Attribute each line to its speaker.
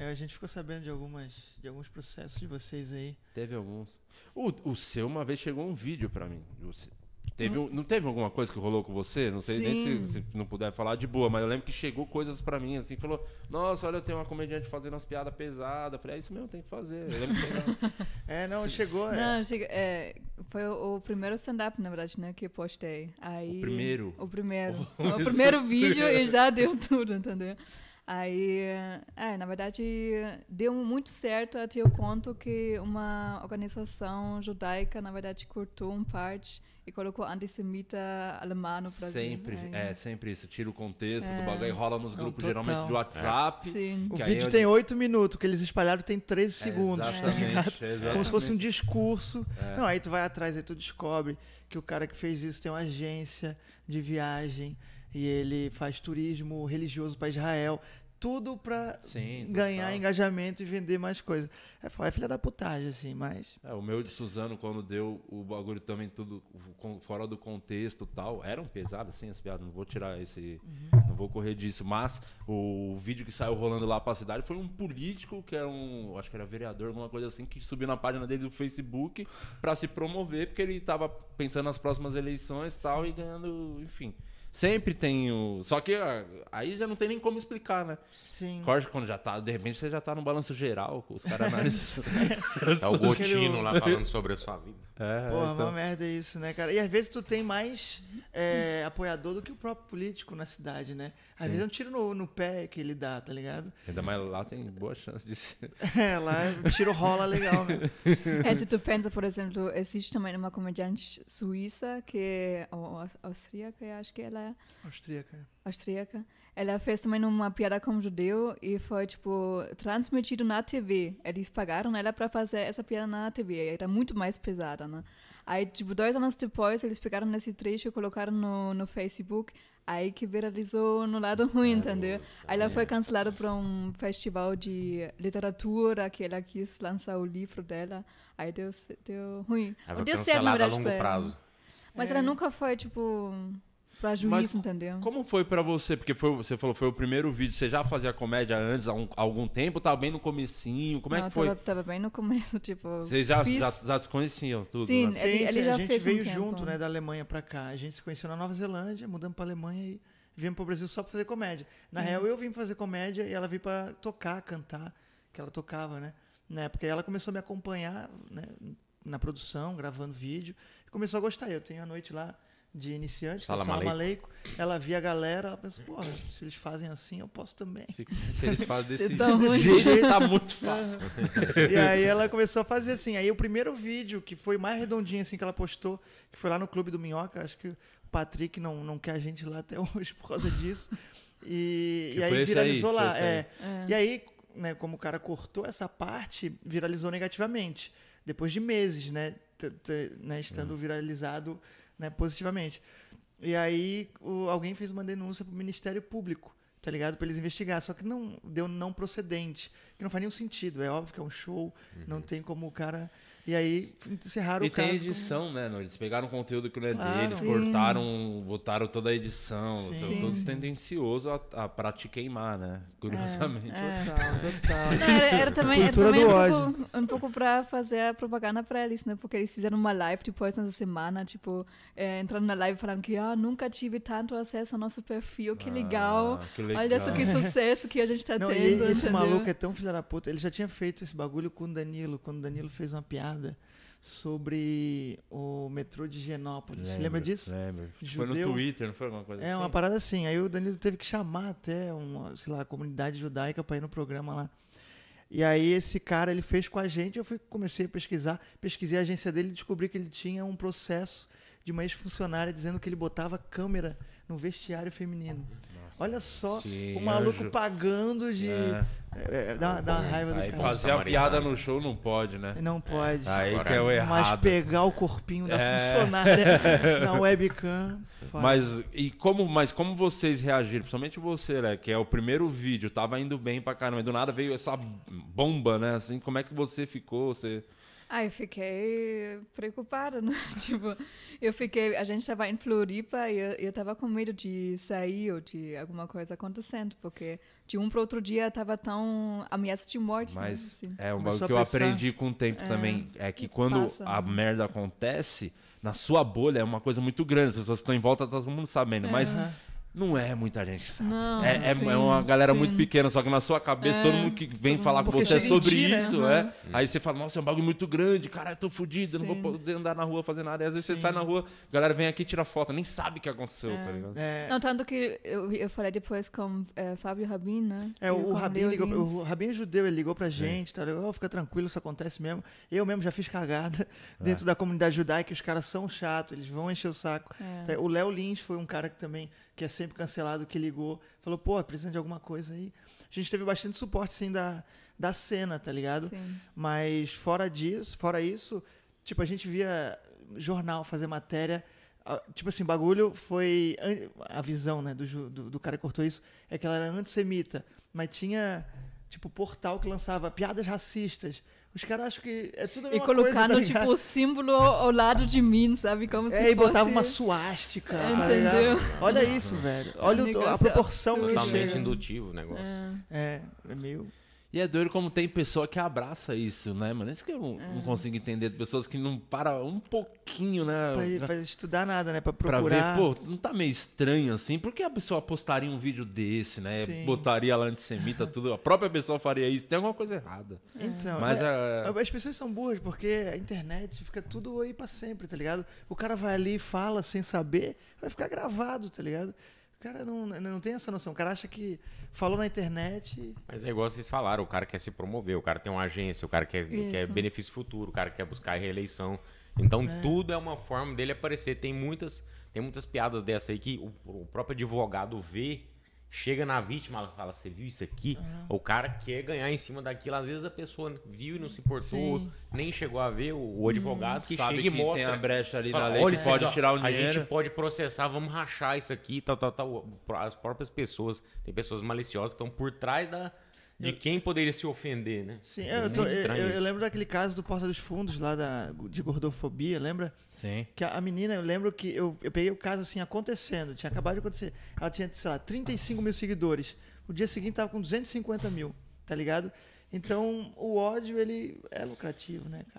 Speaker 1: É, a gente ficou sabendo de algumas de alguns processos de vocês aí.
Speaker 2: Teve alguns. O, o seu uma vez chegou um vídeo para mim. Você, teve hum. um, não teve alguma coisa que rolou com você? Não sei Sim. nem se, se, não puder falar de boa, mas eu lembro que chegou coisas para mim assim, falou: "Nossa, olha, eu tenho uma comediante fazendo umas piadas pesadas". Eu falei: "É isso mesmo, tem que fazer". Que é, não, chegou. É. Não,
Speaker 3: Chegou, é, foi o, o primeiro stand-up, na verdade, né, que eu postei. Aí, o primeiro. O primeiro. Oh, o primeiro vídeo e já deu tudo, entendeu? Aí, é, na verdade, deu muito certo até o ponto que uma organização judaica, na verdade, cortou um parte e colocou antissemita alemão no Brasil. Sempre,
Speaker 2: é, é sempre isso. Tira o contexto é. do bagulho, rola nos grupos Não, geralmente de WhatsApp. É. O vídeo tem
Speaker 1: oito minutos, o que eles espalharam tem 13 é, segundos. Tá exatamente, exatamente, Como se fosse um discurso. É. Não, aí tu vai atrás, aí tu descobre que o cara que fez isso tem uma agência de viagem e ele faz turismo religioso para Israel. Tudo para ganhar total. engajamento e vender mais coisas. É, é filha da putagem, assim, mas.
Speaker 2: É, o meu de Suzano, quando deu o bagulho também, tudo fora do contexto tal, eram pesadas, assim, as piadas. Não vou tirar esse. Uhum. Não vou correr disso. Mas o vídeo que saiu rolando lá pra cidade foi um político que era um. Acho que era vereador, alguma coisa assim, que subiu na página dele do Facebook para se promover, porque ele tava pensando nas próximas eleições e tal, Sim. e ganhando, enfim. Sempre tem o. Só que ah, aí já não tem nem como explicar, né? Sim. Corte quando já tá. De repente você já tá no balanço geral, os caras mais. é o Gotino lá falando sobre a sua vida. É, Porra, é então... uma
Speaker 1: merda isso, né, cara? E às vezes tu tem mais é, apoiador do que o próprio político na cidade, né? Às Sim. vezes é um tiro no, no, pé que ele dá, tá ligado?
Speaker 2: Ainda mais lá tem boa chance de ser. É, lá o tiro rola legal, né?
Speaker 3: É, se tu pensa, por exemplo, existe também uma comediante suíça que. é austríaca, acho que ela ela é.
Speaker 1: Austríaca.
Speaker 3: Austríaca. Ela fez também uma piada com um judeu e foi, tipo, transmitido na TV. Eles pagaram ela para fazer essa piada na TV. Era muito mais pesada, né? Aí, tipo, dois anos depois, eles pegaram esse trecho e colocaram no, no Facebook. Aí que viralizou no lado ruim, entendeu? Aí ela foi cancelada para um festival de literatura, que ela quis lançar o livro dela. Aí deu, deu ruim. Ela deu certo, na verdade, a longo né? prazo. Mas é. ela nunca foi, tipo, Pra juiz, Mas, entendeu? Como
Speaker 2: foi para você? Porque foi, você falou, foi o primeiro vídeo, você já fazia comédia antes, há, um, há algum tempo, tava bem no comecinho, como é Não, é que foi?
Speaker 3: Tava, bem no começo, tipo... Vocês já, fiz... já,
Speaker 2: já, se conheciam
Speaker 1: tudo, Sim, né? ele, ele já a gente veio um junto, tempo. Né? né, da Alemanha para cá, a gente se conheceu na Nova Zelândia, mudamos pra Alemanha e viemos pro Brasil só pra fazer comédia. Na uhum. real, eu vim fazer comédia e ela veio para tocar, cantar, que ela tocava, né? Na porque ela começou a me acompanhar, né, na produção, gravando vídeo, e começou a gostar, eu tenho a noite lá de iniciante, é Sala Maleico, Ela via a galera, ela pensou, se eles fazem assim, eu posso também. Se, se eles fazem desse tá jeito, tá muito fácil. e aí ela começou a fazer assim. Aí o primeiro vídeo, que foi mais redondinho assim que ela postou, que foi lá no Clube do Minhoca, acho que o Patrick não, não quer a gente lá até hoje por causa disso. E, e aí viralizou aí, lá. É. É. E aí, né, como o cara cortou essa parte, viralizou negativamente. Depois de meses, né? né estando hum. viralizado né, positivamente. E aí o, alguém fez uma denúncia para o Ministério Público tá ligado? Pra eles investigar. Só que não deu não procedente, que não faz nenhum sentido. É óbvio que é um show, uhum. não tem como o cara. E aí encerraram e o caso. E tem edição,
Speaker 2: como... né? Não? Eles pegaram conteúdo que não é claro. deles, Sim. cortaram, votaram toda a edição. Sim. Então Sim. Todo tendencioso a, a pra te queimar, né? É, Curiosamente. É, é. Total, total. Não, era, era, também, era é também um,
Speaker 3: pouco, um pouco pra fazer a propaganda pra eles, né? Porque eles fizeram uma live depois tipo, nessa semana, tipo, é, entrando na live falando que ah, nunca tive tanto acesso ao nosso perfil, que ah, legal. Ah, que legal. Olha só que sucesso que a gente tá não, tendo. E entendeu? esse maluco é tão
Speaker 1: filho da puta. Ele já tinha feito esse bagulho com o Danilo, quando o Danilo fez uma piada sobre o metrô de Genópolis. Lembro, Lembra disso? Lembro. Foi no Twitter, não foi alguma coisa É, assim? uma parada assim. Aí o Danilo teve que chamar até uma, sei lá, comunidade judaica para ir no programa lá. E aí esse cara, ele fez com a gente, eu fui comecei a pesquisar, pesquisei a agência dele e descobri que ele tinha um processo de uma ex-funcionária dizendo que ele botava câmera no vestiário feminino. Olha só, Sim, o maluco anjo. pagando de. É. É, é dá, dá uma raiva do Aí cara. fazer a
Speaker 2: piada no show não pode, né? Não é. pode. Aí Agora, que é o errado. Mas pegar
Speaker 1: o corpinho da é. funcionária na webcam. Mas
Speaker 2: e como, mas como vocês reagiram? Principalmente você, né? Que é o primeiro vídeo, tava indo bem pra caramba. Do nada veio essa bomba, né? Assim, como é que você ficou? Você
Speaker 3: eu fiquei preocupada, né? tipo, eu fiquei, a gente estava em Floripa e eu, estava tava com medo de sair ou de alguma coisa acontecendo, porque de um para outro dia tava tão ameaça de morte, né? Mas né? assim. é um coisa que eu pensar... aprendi com o tempo é, também, é que quando passa, a
Speaker 2: né? merda acontece, na sua bolha é uma coisa muito grande, as pessoas que estão em volta tá todo mundo sabendo, é. mas uhum não é muita gente sabe. Não, é, sim, é, é, uma galera sim. muito pequena, só que na sua cabeça, é, todo mundo que vem falar com você é sobre isso, né? é. Aí você fala, nossa, é um bagulho muito grande, cara, eu tô fudido, sim. não vou poder andar na rua fazer nada. E às vezes você sai na rua, a galera vem aqui tira foto, nem sabe o que aconteceu, é. tá ligado? É. Não,
Speaker 3: tanto que eu, eu falei depois com é, Fábio Rabin, né? É, o, o Rabin ligou, o Rabin
Speaker 1: é judeu, ele ligou pra gente, tá ligado? Oh, fica tranquilo, isso acontece mesmo. Eu mesmo já fiz cagada dentro da comunidade judaica, os caras são chatos, eles vão encher o saco. Tá, o Léo Lins foi um cara que também que é sempre cancelado, que ligou, falou, pô, precisa de alguma coisa aí. A gente teve bastante suporte, sim da, da cena, tá ligado? Sim. Mas fora disso, fora isso, tipo, a gente via jornal fazer matéria. Tipo assim, bagulho foi. A visão, né, do, do, do cara que cortou isso é que ela era antissemita, mas tinha tipo, portal que lançava piadas racistas. Os caras acham que é tudo a mesma E colocando, coisa, tá tipo, o
Speaker 3: símbolo ao lado de mim, sabe? Como é, se e fosse... botava uma suástica. É, entendeu? Olha isso,
Speaker 1: velho. Olha o, é a proporção absurdo. que Totalmente chega. indutivo o negócio. é, é, é meio...
Speaker 3: E é
Speaker 2: doido como tem pessoa que abraça isso, né, mano? Isso que eu não, ah. não consigo entender. Pessoas que não param
Speaker 1: um pouquinho, né? Pra, pra, estudar nada, né? Pra procurar. Pra ver,
Speaker 2: pô, não tá meio estranho assim? Por que a pessoa postaria um vídeo desse, né? Sim. Botaria lá antissemita, tudo. A própria pessoa faria isso. Tem alguma coisa errada.
Speaker 1: É. Então, mas, é, as pessoas são burras porque a internet fica tudo aí pra sempre, tá ligado? O cara vai ali e fala sem saber, vai ficar gravado, tá ligado? O cara não, né, não tem essa noção. O cara acha que falou na internet.
Speaker 2: Mas é igual vocês falaram: o cara quer se promover, o cara tem uma agência, o cara quer, quer benefício futuro, o cara quer buscar reeleição. Então é. tudo é uma forma dele aparecer. Tem muitas, tem muitas piadas dessa aí que o, o próprio advogado vê chega na vítima, ela fala, você viu isso aqui? Uhum. O cara quer ganhar em cima daquilo. Às vezes a pessoa viu e não se importou, Sim. nem chegou a ver o, uhum. advogado uhum. que Sabe chega que e mostra. Tem a brecha ali fala, na lei Olha, que pode é. tirar o a dinheiro. A gente pode processar, vamos rachar isso aqui, tal, tal, tal. As próprias pessoas, tem pessoas maliciosas que estão por trás da, de quem poderia se ofender, né? Sim, é eu, tô, eu, eu, lembro
Speaker 1: daquele caso do Porta dos Fundos, lá da, de gordofobia, lembra? Sim. Que a, a menina, eu lembro que eu, eu peguei o caso assim acontecendo, tinha acabado de acontecer. Ela tinha, sei lá, 35 mil seguidores. O dia seguinte tava com 250 mil, tá ligado? Então, o ódio, ele é lucrativo, né, cara?